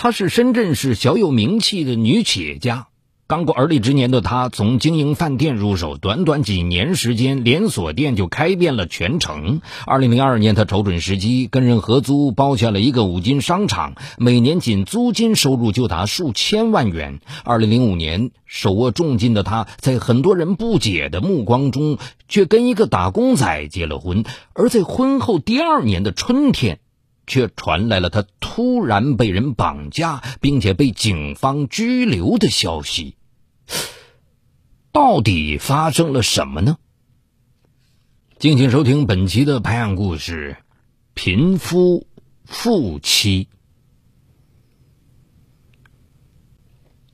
她是深圳市小有名气的女企业家。刚过而立之年的她，从经营饭店入手，短短几年时间，连锁店就开遍了全城。二零零二年，她瞅准时机，跟人合租，包下了一个五金商场，每年仅租金收入就达数千万元。二零零五年，手握重金的她，在很多人不解的目光中，却跟一个打工仔结了婚。而在婚后第二年的春天。却传来了他突然被人绑架，并且被警方拘留的消息。到底发生了什么呢？敬请收听本期的《拍案故事》，贫夫负妻。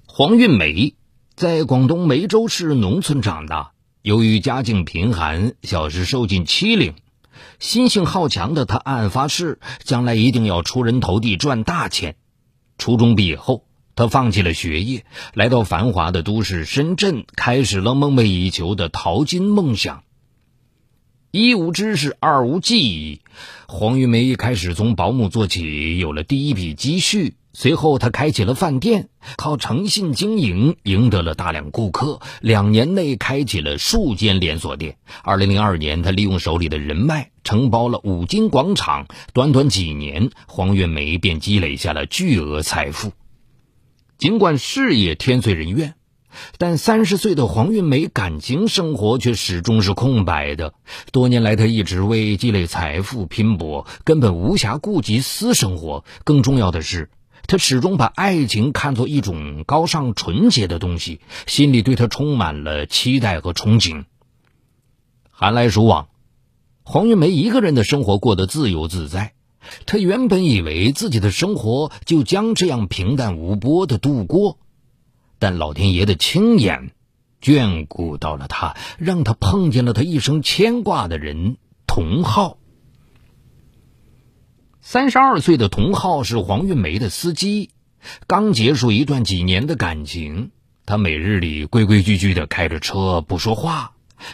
黄运梅在广东梅州市农村长大，由于家境贫寒，小时受尽欺凌。心性好强的他暗暗发誓，将来一定要出人头地，赚大钱。初中毕业后，他放弃了学业，来到繁华的都市深圳，开始了梦寐以求的淘金梦想。一无知识，二无技艺，黄玉梅一开始从保姆做起，有了第一笔积蓄。随后，他开起了饭店，靠诚信经营赢得了大量顾客。两年内，开起了数间连锁店。二零零二年，他利用手里的人脉，承包了五金广场。短短几年，黄月梅便积累下了巨额财富。尽管事业天遂人愿，但三十岁的黄月梅感情生活却始终是空白的。多年来，她一直为积累财富拼搏，根本无暇顾及私生活。更重要的是，他始终把爱情看作一种高尚纯洁的东西，心里对他充满了期待和憧憬。寒来暑往，黄月梅一个人的生活过得自由自在。她原本以为自己的生活就将这样平淡无波的度过，但老天爷的青眼眷顾到了她，让她碰见了她一生牵挂的人——童浩。三十二岁的童浩是黄玉梅的司机，刚结束一段几年的感情，他每日里规规矩矩的开着车，不说话，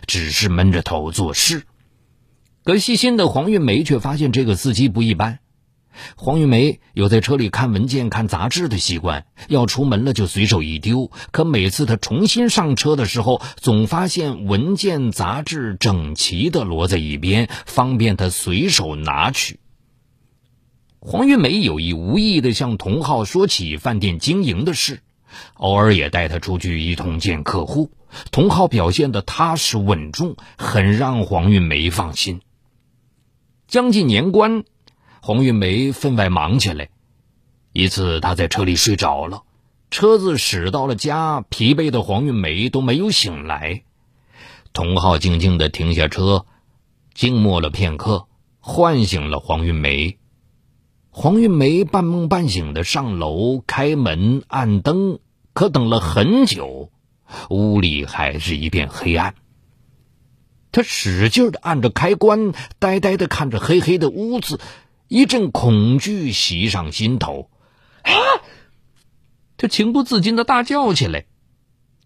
只是闷着头做事。可细心的黄玉梅却发现这个司机不一般。黄玉梅有在车里看文件、看杂志的习惯，要出门了就随手一丢。可每次他重新上车的时候，总发现文件、杂志整齐的摞在一边，方便他随手拿取。黄玉梅有意无意地向童浩说起饭店经营的事，偶尔也带他出去一同见客户。童浩表现得踏实稳重，很让黄玉梅放心。将近年关，黄玉梅分外忙起来。一次，她在车里睡着了，车子驶到了家，疲惫的黄玉梅都没有醒来。童浩静静地停下车，静默了片刻，唤醒了黄玉梅。黄运梅半梦半醒的上楼，开门按灯，可等了很久，屋里还是一片黑暗。她使劲的按着开关，呆呆的看着黑黑的屋子，一阵恐惧袭上心头，啊！她情不自禁的大叫起来。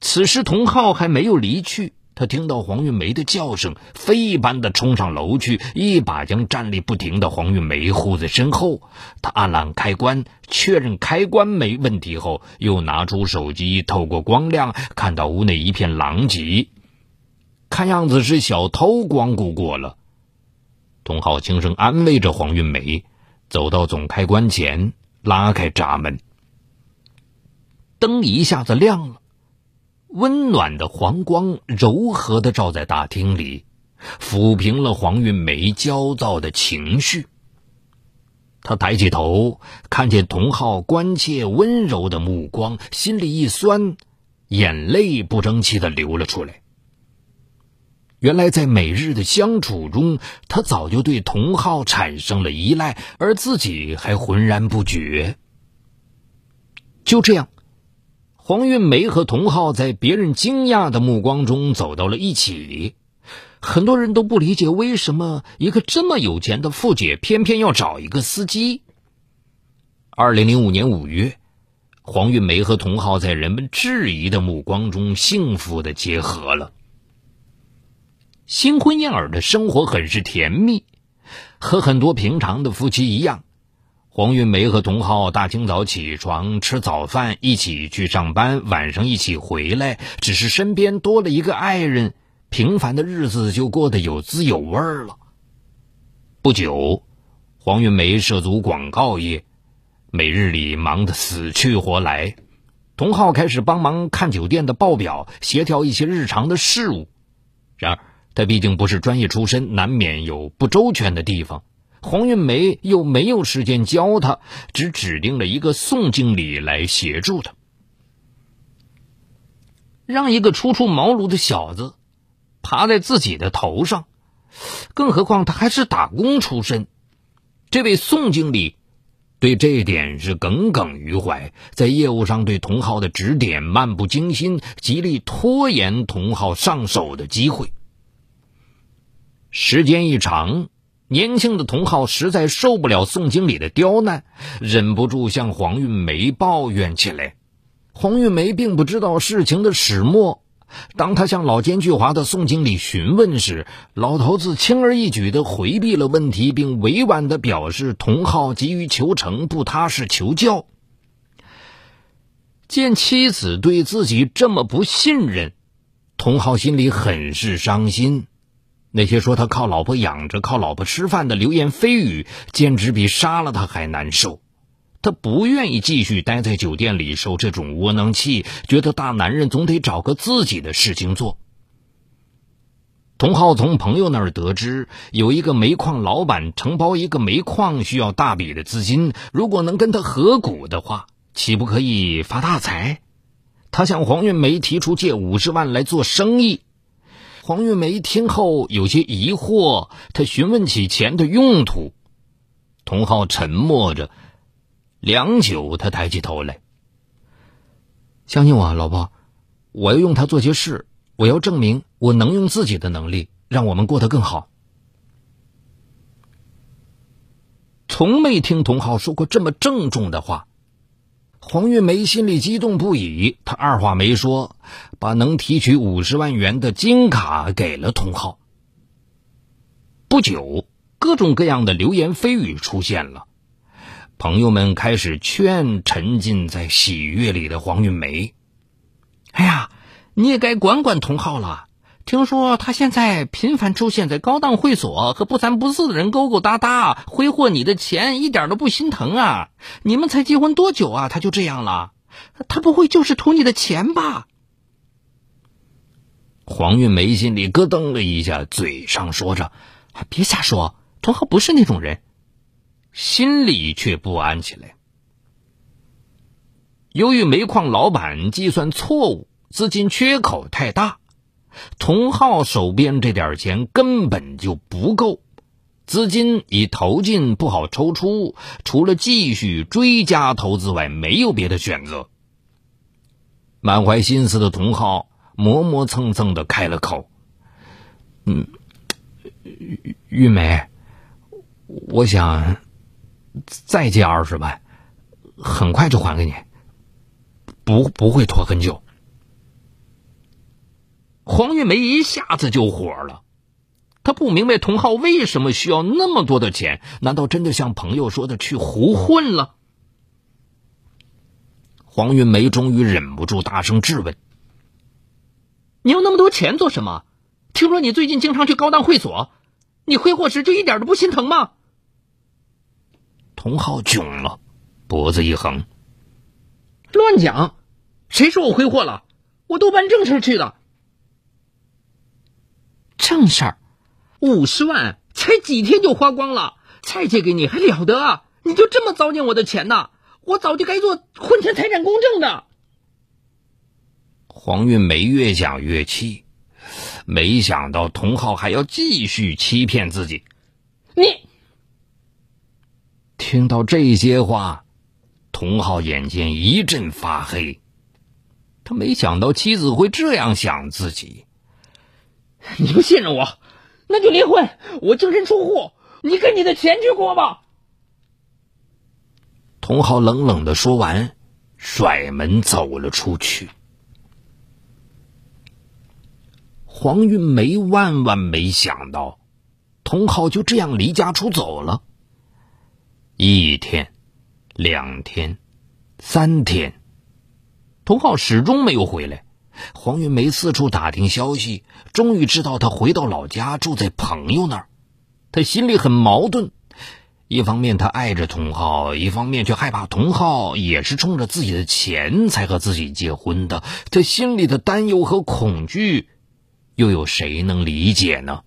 此时童浩还没有离去。他听到黄玉梅的叫声，飞一般的冲上楼去，一把将站立不停的黄玉梅护在身后。他按了开关，确认开关没问题后，又拿出手机，透过光亮看到屋内一片狼藉，看样子是小偷光顾过了。童浩轻声安慰着黄玉梅，走到总开关前，拉开闸门，灯一下子亮了。温暖的黄光柔和的照在大厅里，抚平了黄韵梅焦躁的情绪。她抬起头，看见童浩关切温柔的目光，心里一酸，眼泪不争气的流了出来。原来在每日的相处中，她早就对童浩产生了依赖，而自己还浑然不觉。就这样。黄运梅和童浩在别人惊讶的目光中走到了一起，很多人都不理解为什么一个这么有钱的富姐偏偏要找一个司机。二零零五年五月，黄运梅和童浩在人们质疑的目光中幸福的结合了，新婚燕尔的生活很是甜蜜，和很多平常的夫妻一样。黄云梅和童浩大清早起床吃早饭，一起去上班，晚上一起回来。只是身边多了一个爱人，平凡的日子就过得有滋有味了。不久，黄云梅涉足广告业，每日里忙得死去活来。童浩开始帮忙看酒店的报表，协调一些日常的事务。然而，他毕竟不是专业出身，难免有不周全的地方。黄云梅又没有时间教他，只指定了一个宋经理来协助他。让一个初出茅庐的小子爬在自己的头上，更何况他还是打工出身。这位宋经理对这一点是耿耿于怀，在业务上对同浩的指点漫不经心，极力拖延同浩上手的机会。时间一长。年轻的童浩实在受不了宋经理的刁难，忍不住向黄玉梅抱怨起来。黄玉梅并不知道事情的始末，当他向老奸巨猾的宋经理询问时，老头子轻而易举地回避了问题，并委婉地表示童浩急于求成，不踏实求教。见妻子对自己这么不信任，童浩心里很是伤心。那些说他靠老婆养着、靠老婆吃饭的流言蜚语，简直比杀了他还难受。他不愿意继续待在酒店里受这种窝囊气，觉得大男人总得找个自己的事情做。童浩从朋友那儿得知，有一个煤矿老板承包一个煤矿需要大笔的资金，如果能跟他合股的话，岂不可以发大财？他向黄运梅提出借五十万来做生意。黄月梅听后有些疑惑，她询问起钱的用途。童浩沉默着，良久，他抬起头来：“相信我，老婆，我要用它做些事，我要证明我能用自己的能力，让我们过得更好。”从没听童浩说过这么郑重的话。黄玉梅心里激动不已，她二话没说，把能提取五十万元的金卡给了童浩。不久，各种各样的流言蜚语出现了，朋友们开始劝沉浸在喜悦里的黄玉梅：“哎呀，你也该管管童浩了。”听说他现在频繁出现在高档会所，和不三不四的人勾勾搭搭，挥霍你的钱，一点都不心疼啊！你们才结婚多久啊？他就这样了？他不会就是图你的钱吧？黄运梅心里咯噔了一下，嘴上说着：“别瞎说，陈浩不是那种人。”心里却不安起来。由于煤矿老板计算错误，资金缺口太大。童浩手边这点钱根本就不够，资金已投进不好抽出，除了继续追加投资外，没有别的选择。满怀心思的童浩磨磨蹭蹭的开了口：“嗯，玉梅，我想再借二十万，很快就还给你，不不会拖很久。”黄玉梅一下子就火了，她不明白童浩为什么需要那么多的钱？难道真的像朋友说的去胡混了？黄玉梅终于忍不住大声质问：“你要那么多钱做什么？听说你最近经常去高档会所，你挥霍时就一点都不心疼吗？”童浩囧了，脖子一横：“乱讲！谁说我挥霍了？我都办正事去的。”正事儿，五十万才几天就花光了，再借给你还了得？你就这么糟践我的钱呢？我早就该做婚前财产公证的。黄运梅越想越气，没想到童浩还要继续欺骗自己。你听到这些话，童浩眼睛一阵发黑，他没想到妻子会这样想自己。你不信任我，那就离婚。我净身出户，你跟你的钱去过吧。童浩冷冷的说完，甩门走了出去。黄韵梅万万没想到，童浩就这样离家出走了。一天，两天，三天，童浩始终没有回来。黄云梅四处打听消息，终于知道他回到老家，住在朋友那儿。她心里很矛盾，一方面她爱着童浩，一方面却害怕童浩也是冲着自己的钱才和自己结婚的。她心里的担忧和恐惧，又有谁能理解呢？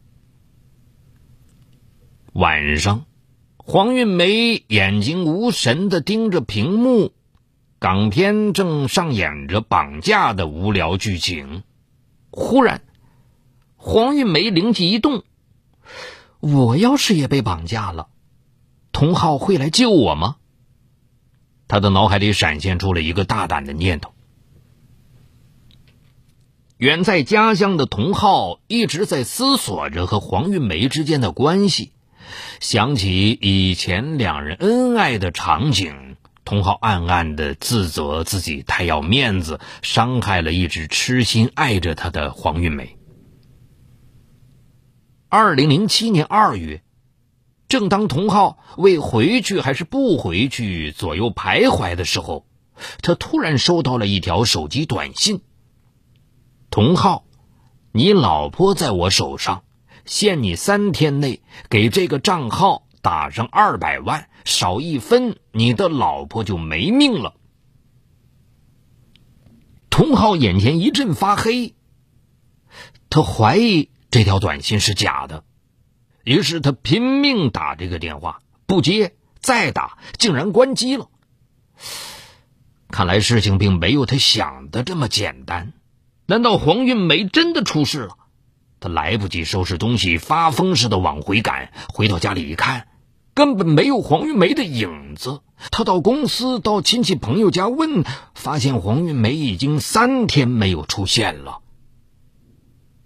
晚上，黄云梅眼睛无神地盯着屏幕。港片正上演着绑架的无聊剧情，忽然，黄玉梅灵机一动：“我要是也被绑架了，童浩会来救我吗？”他的脑海里闪现出了一个大胆的念头。远在家乡的童浩一直在思索着和黄玉梅之间的关系，想起以前两人恩爱的场景。童浩暗暗的自责自己太要面子，伤害了一直痴心爱着他的黄韵梅。二零零七年二月，正当童浩为回去还是不回去左右徘徊的时候，他突然收到了一条手机短信：“童浩，你老婆在我手上，限你三天内给这个账号。”打上二百万，少一分，你的老婆就没命了。童浩眼前一阵发黑，他怀疑这条短信是假的，于是他拼命打这个电话，不接，再打，竟然关机了。看来事情并没有他想的这么简单，难道黄运梅真的出事了？他来不及收拾东西，发疯似的往回赶。回到家里一看，根本没有黄玉梅的影子。他到公司、到亲戚朋友家问，发现黄玉梅已经三天没有出现了。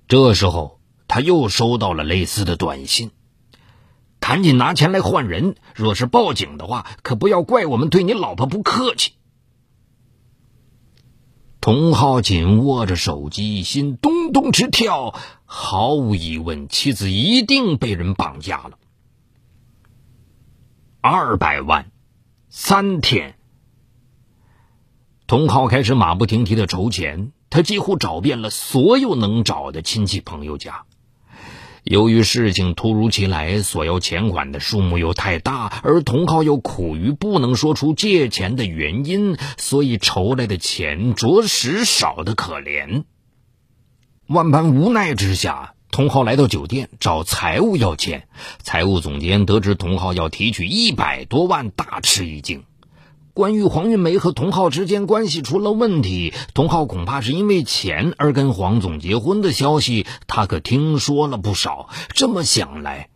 这时候，他又收到了类似的短信：“赶紧拿钱来换人，若是报警的话，可不要怪我们对你老婆不客气。”童浩紧握着手机，心咚咚直跳。毫无疑问，妻子一定被人绑架了。二百万，三天。童浩开始马不停蹄的筹钱，他几乎找遍了所有能找的亲戚朋友家。由于事情突如其来，索要钱款的数目又太大，而童浩又苦于不能说出借钱的原因，所以筹来的钱着实少得可怜。万般无奈之下，童浩来到酒店找财务要钱。财务总监得知童浩要提取一百多万，大吃一惊。关于黄运梅和童浩之间关系出了问题，童浩恐怕是因为钱而跟黄总结婚的消息，他可听说了不少。这么想来，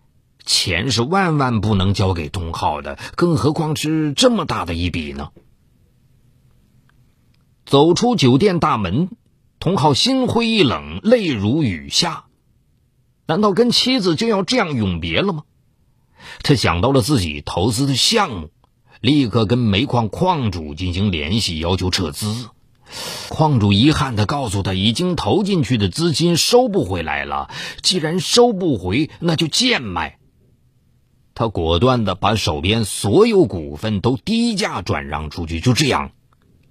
钱是万万不能交给童浩的，更何况是这么大的一笔呢？走出酒店大门，童浩心灰意冷，泪如雨下。难道跟妻子就要这样永别了吗？他想到了自己投资的项目。立刻跟煤矿矿主进行联系，要求撤资。矿主遗憾地告诉他，已经投进去的资金收不回来了。既然收不回，那就贱卖。他果断地把手边所有股份都低价转让出去。就这样，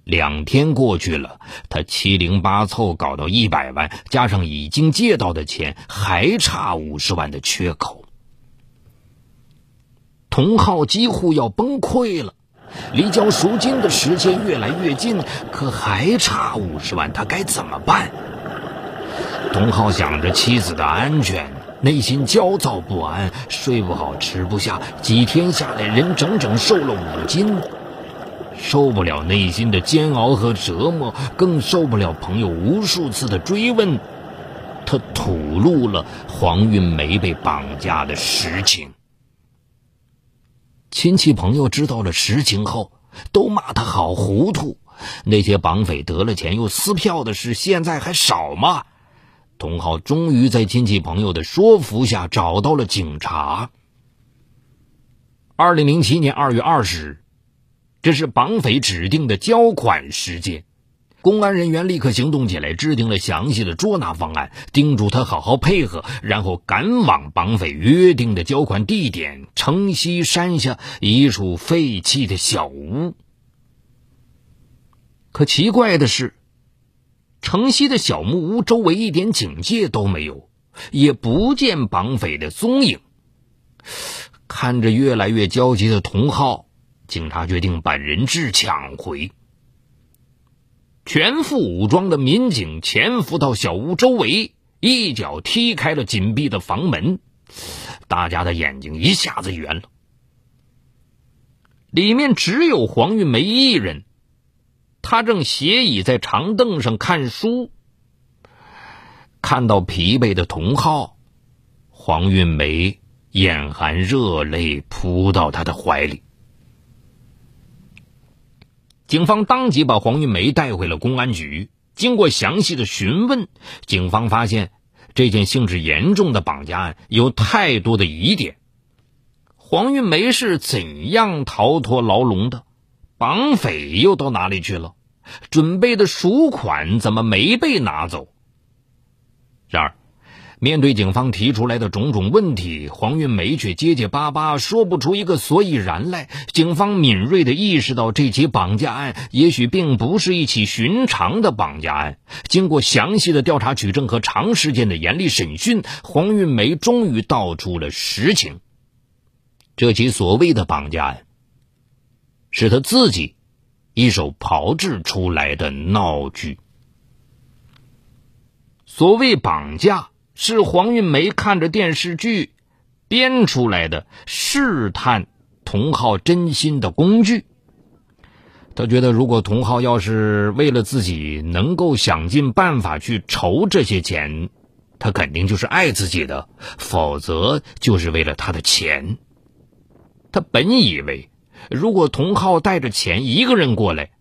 两天过去了，他七零八凑搞到一百万，加上已经借到的钱，还差五十万的缺口。童浩几乎要崩溃了，离交赎金的时间越来越近，可还差五十万，他该怎么办？童浩想着妻子的安全，内心焦躁不安，睡不好，吃不下，几天下来，人整整瘦了五斤。受不了内心的煎熬和折磨，更受不了朋友无数次的追问，他吐露了黄运梅被绑架的实情。亲戚朋友知道了实情后，都骂他好糊涂。那些绑匪得了钱又撕票的事，现在还少吗？童浩终于在亲戚朋友的说服下，找到了警察。二零零七年二月二十日，这是绑匪指定的交款时间。公安人员立刻行动起来，制定了详细的捉拿方案，叮嘱他好好配合，然后赶往绑匪约定的交款地点——城西山下一处废弃的小屋。可奇怪的是，城西的小木屋周围一点警戒都没有，也不见绑匪的踪影。看着越来越焦急的同号，警察决定把人质抢回。全副武装的民警潜伏到小屋周围，一脚踢开了紧闭的房门。大家的眼睛一下子圆了。里面只有黄玉梅一人，她正斜倚在长凳上看书。看到疲惫的童浩，黄玉梅眼含热泪扑到他的怀里。警方当即把黄玉梅带回了公安局。经过详细的询问，警方发现这件性质严重的绑架案有太多的疑点：黄玉梅是怎样逃脱牢笼的？绑匪又到哪里去了？准备的赎款怎么没被拿走？然而。面对警方提出来的种种问题，黄运梅却结结巴巴，说不出一个所以然来。警方敏锐的意识到，这起绑架案也许并不是一起寻常的绑架案。经过详细的调查取证和长时间的严厉审讯，黄运梅终于道出了实情：这起所谓的绑架案，是他自己一手炮制出来的闹剧。所谓绑架。是黄云梅看着电视剧编出来的试探童浩真心的工具。他觉得，如果童浩要是为了自己能够想尽办法去筹这些钱，他肯定就是爱自己的，否则就是为了他的钱。他本以为，如果童浩带着钱一个人过来。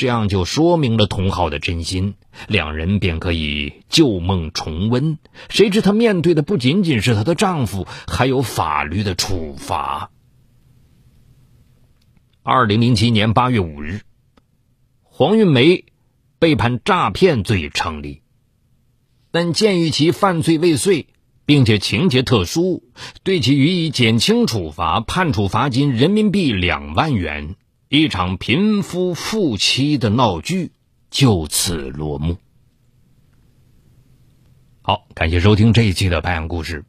这样就说明了同浩的真心，两人便可以旧梦重温。谁知她面对的不仅仅是她的丈夫，还有法律的处罚。二零零七年八月五日，黄运梅被判诈骗罪成立，但鉴于其犯罪未遂，并且情节特殊，对其予以减轻处罚，判处罚金人民币两万元。一场贫夫富妻的闹剧就此落幕。好，感谢收听这一期的《白杨故事》。